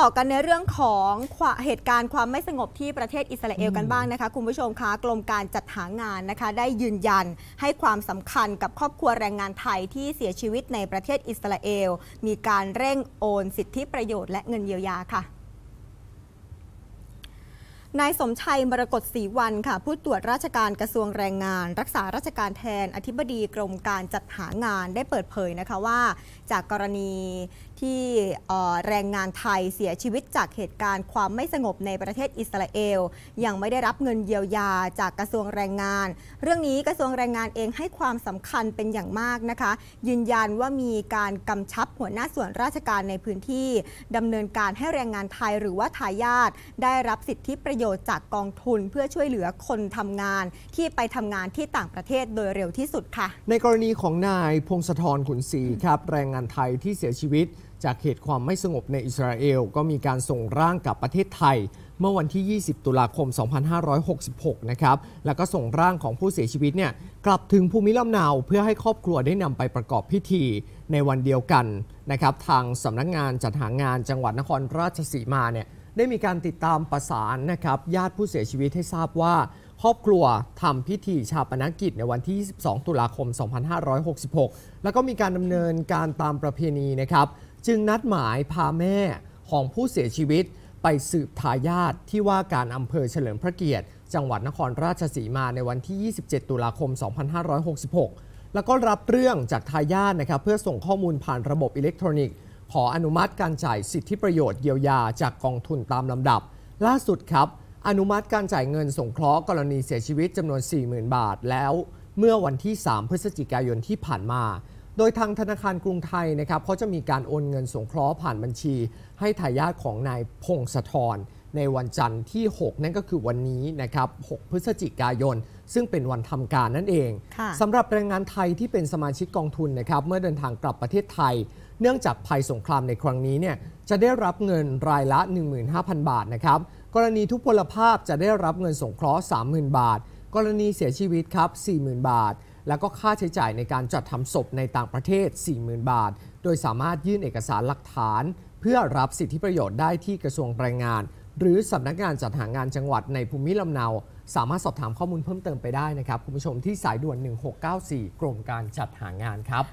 ต่อกันในเรื่องของเหตุการณ์ความไม่สงบที่ประเทศอิสราเอลกันบ้างนะคะ คุณผู้ชมคะกรมการจัดหางานนะคะ ได้ยืนยันให้ความสำคัญกับครอบครัวแรงงานไทย ที่เสียชีวิตในประเทศอิสราเอล มีการเร่งโอนสิทธิประโยชน์และเงินเยียวยาค่ะนายสมชัยมรกตศรีวันค่ะผู้ตรวจราชการกระทรวงแรงงาน รักษาราชการแทน อธิบดีกรมการจัดหางานได้เปิดเผยนะคะว่า จากกรณีที่แรงงานไทยเสียชีวิตจากเหตุการณ์ความไม่สงบในประเทศอิสราเอล ยังไม่ได้รับเงินเยียวยาจากกระทรวงแรงงาน เรื่องนี้กระทรวงแรงงานเองให้ความสำคัญเป็นอย่างมากนะคะยืนยันว่ามีการกำชับหัวหน้าส่วนราชการในพื้นที่ดำเนินการให้แรงงานไทยหรือว่าทายาทได้รับสิทธิประโยชน์ยชน์จากกองทุนเพื่อช่วยเหลือคนทำงานที่ไปทำงานที่ต่างประเทศโดยเร็วที่สุดค่ะ ในกรณีของนาย พงศธรขุนศรีครับแรงงานไทยที่เสียชีวิต จากเหตุความไม่สงบในอิสราเอลก็มีการส่งร่างกลับประเทศไทย เมื่อวันที่ 20 ตุลาคม 2566 นะครับ แล้วก็ส่งร่างของผู้เสียชีวิตเนี่ยกลับถึงภูมิลำเนาเพื่อให้ครอบครัวได้นำไปประกอบพิธีในวันเดียวกันนะครับ ทางสำนักงงานจัดหางานจังหวัดนครราชสีมาเนี่ยได้มีการติดตามประสานนะครับญาติผู้เสียชีวิตให้ทราบว่า ครอบครัวทำพิธีชาปนกิจในวันที่ 22 ตุลาคม 2566 แล้วก็มีการดำเนินการตามประเพณีนะครับ จึงนัดหมายพาแม่ของผู้เสียชีวิตไปสืบทายาทที่ว่าการอำเภอเฉลิมพระเกียรติ จังหวัดนครราชสีมาในวันที่ 27 ตุลาคม 2566 แล้วก็รับเรื่องจากทายาทนะครับเพื่อส่งข้อมูลผ่านระบบอิเล็กทรอนิกส์ขออนุมัติการจ่ายสิทธิประโยชน์เยียวยาจากกองทุนตามลำดับ ล่าสุดครับ อนุมัติการจ่ายเงินสงเคราะห์กรณีเสียชีวิตจำนวน 40,000 บาทแล้วเมื่อวันที่ 3 พฤศจิกายนที่ผ่านมา โดยทางธนาคารกรุงไทยนะครับเขาจะมีการโอนเงินสงเคราะห์ผ่านบัญชี ให้ทายาทของนายพงศธรในวันจันทร์ที่ 6 นั่นก็คือวันนี้นะครับ6พฤศจิกายน ซึ่งเป็นวันทำการนั่นเอง สำหรับแรงงานไทยที่เป็นสมาชิกกองทุนนะครับ เมื่อเดินทางกลับประเทศไทย เนื่องจากภัยสงครามในครั้งนี้เนี่ย จะได้รับเงินรายละ 15,000บาทนะครับ กรณีทุพพลภาพจะได้รับเงินสงเคราะห์30,000 บาท กรณีเสียชีวิตครับ40,000 บาท แล้วก็ค่าใช้จ่ายในการจัดทำศพในต่างประเทศ 40,000 บาท โดยสามารถยื่นเอกสารหลักฐาน เพื่อรับสิทธิประโยชน์ได้ที่กระทรวงแรงงานหรือสำนักงานจัดหางานจังหวัดในภูมิลำเนา สามารถสอบถามข้อมูลเพิ่มเติมไปได้นะครับ คุณผู้ชมที่สายด่วน 1694 กรมการจัดหางานครับ